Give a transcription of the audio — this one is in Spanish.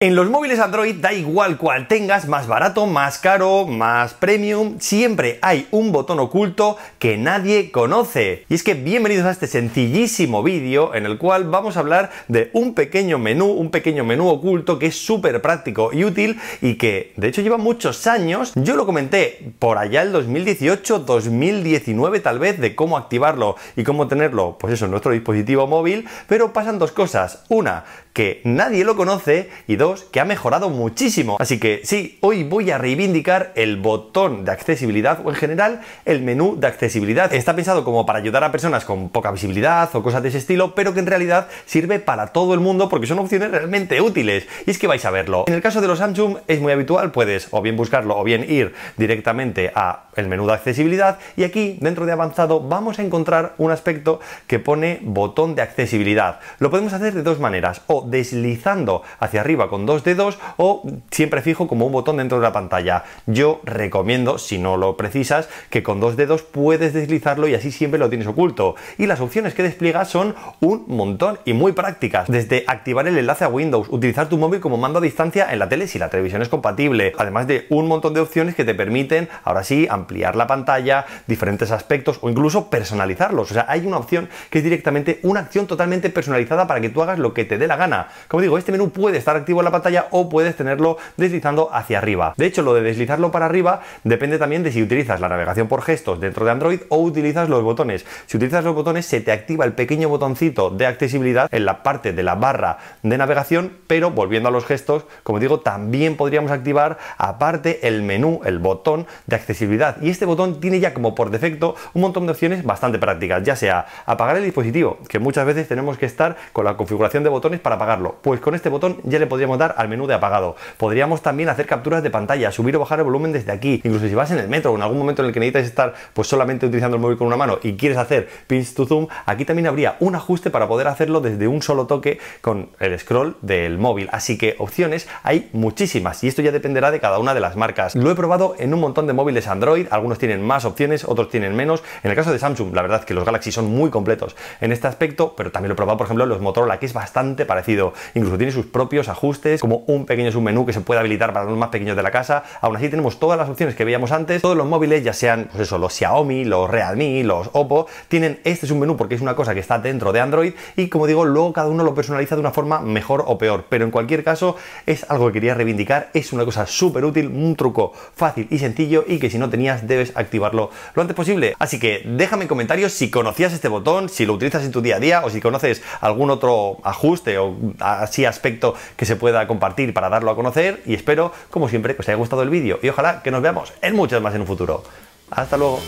En los móviles Android da igual cual tengas, más barato, más caro, más premium, siempre hay un botón oculto que nadie conoce. Y es que bienvenidos a este sencillísimo vídeo en el cual vamos a hablar de un pequeño menú, un pequeño menú oculto que es súper práctico y útil y que de hecho lleva muchos años. Yo lo comenté por allá el 2018, 2019 tal vez de cómo activarlo y cómo tenerlo, pues eso, en nuestro dispositivo móvil, pero pasan dos cosas. Una, que nadie lo conoce y dos, que ha mejorado muchísimo. Así que sí, hoy voy a reivindicar el botón de accesibilidad o en general el menú de accesibilidad. Está pensado como para ayudar a personas con poca visibilidad o cosas de ese estilo, pero que en realidad sirve para todo el mundo porque son opciones realmente útiles. Y es que vais a verlo. En el caso de los Samsung es muy habitual, puedes o bien buscarlo o bien ir directamente a el menú de accesibilidad y aquí dentro de avanzado vamos a encontrar un aspecto que pone botón de accesibilidad. Lo podemos hacer de dos maneras, o deslizando hacia arriba con dos dedos o siempre fijo como un botón dentro de la pantalla. Yo recomiendo, si no lo precisas, que con dos dedos puedes deslizarlo y así siempre lo tienes oculto. Y las opciones que despliega son un montón y muy prácticas, desde activar el enlace a Windows, utilizar tu móvil como mando a distancia en la tele si la televisión es compatible, además de un montón de opciones que te permiten, ahora sí, ampliar la pantalla, diferentes aspectos o incluso personalizarlos. O sea, hay una opción que es directamente una acción totalmente personalizada para que tú hagas lo que te dé la gana. Como digo, este menú puede estar activo en la pantalla o puedes tenerlo deslizando hacia arriba. De hecho, lo de deslizarlo para arriba depende también de si utilizas la navegación por gestos dentro de Android o utilizas los botones. Si utilizas los botones se te activa el pequeño botoncito de accesibilidad en la parte de la barra de navegación, pero volviendo a los gestos, como digo, también podríamos activar aparte el menú, el botón de accesibilidad. Y este botón tiene ya como por defecto un montón de opciones bastante prácticas, ya sea apagar el dispositivo, que muchas veces tenemos que estar con la configuración de botones para apagarlo. Pues con este botón ya le podríamos al menú de apagado. Podríamos también hacer capturas de pantalla, subir o bajar el volumen desde aquí. Incluso si vas en el metro o en algún momento en el que necesitas estar pues solamente utilizando el móvil con una mano y quieres hacer pinch to zoom, aquí también habría un ajuste para poder hacerlo desde un solo toque con el scroll del móvil. Así que opciones hay muchísimas y esto ya dependerá de cada una de las marcas. Lo he probado en un montón de móviles Android, algunos tienen más opciones, otros tienen menos. En el caso de Samsung, la verdad es que los Galaxy son muy completos en este aspecto, pero también lo he probado, por ejemplo, en los Motorola, que es bastante parecido. Incluso tiene sus propios ajustes como un pequeño submenú que se puede habilitar para los más pequeños de la casa. Aún así tenemos todas las opciones que veíamos antes. Todos los móviles, ya sean pues eso, los Xiaomi, los Realme, los Oppo, tienen este submenú porque es una cosa que está dentro de Android y como digo, luego cada uno lo personaliza de una forma mejor o peor. Pero en cualquier caso, es algo que quería reivindicar, es una cosa súper útil, un truco fácil y sencillo y que si no tenías debes activarlo lo antes posible. Así que déjame en comentarios si conocías este botón, si lo utilizas en tu día a día o si conoces algún otro ajuste o así aspecto que se pueda compartir para darlo a conocer y espero, como siempre, que os haya gustado el vídeo y ojalá que nos veamos en muchos más en un futuro. Hasta luego.